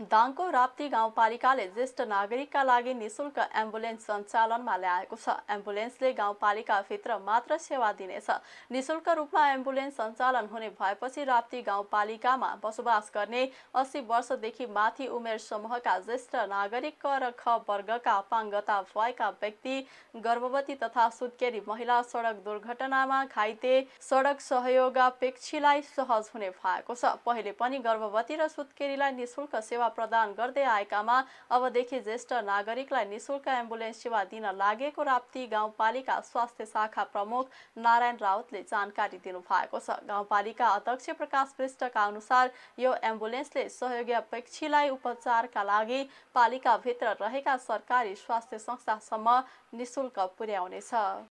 दाङको राप्ती गाउँपालिकाले ज्येष्ठ नागरिकका लागि निशुल्क एम्बुलेन्स सञ्चालनमा ल्याएको छ एम्बुलेन्सले गाउँपालिकाभित्र मात्र सेवा दिनेछ निशुल्क रूपमा एम्बुलेन्स सञ्चालन हुने भएपछि राप्ती गाउँपालिकामा बसोबास गर्ने अस्सी वर्षदेखि माथि उमेर समूहका ज्येष्ठ नागरिक र ख वर्गका अपाङ्गता भएका व्यक्ति गर्भवती तथा सुत्केरी महिला सडक दुर्घटनामा घाइते सडक सहयोगापेक्षीलाई सहज हुने भएको छ पहिले पनि गर्भवती र सुत्केरीलाई निशुल्क सेवा सेवा प्रदान गर्दै आएकामा अबदेखि ज्येष्ठ नागरिकलाई निशुल्क एम्बुलेन्स सेवा दिन लागेको राप्ती गाउँपालिका स्वास्थ्य शाखा प्रमुख नारायण राउतले जानकारी दिनुभएको छ गाउँपालिका अध्यक्ष प्रकाश पृष्ठका अनुसार यो एम्बुलेन्सले सहयोगी अपेक्षीलाई उपचारका लागि पालिकाभित्र रहेका सरकारी स्वास्थ्य संस्थासम्म निशुल्क पुर्याउनेछ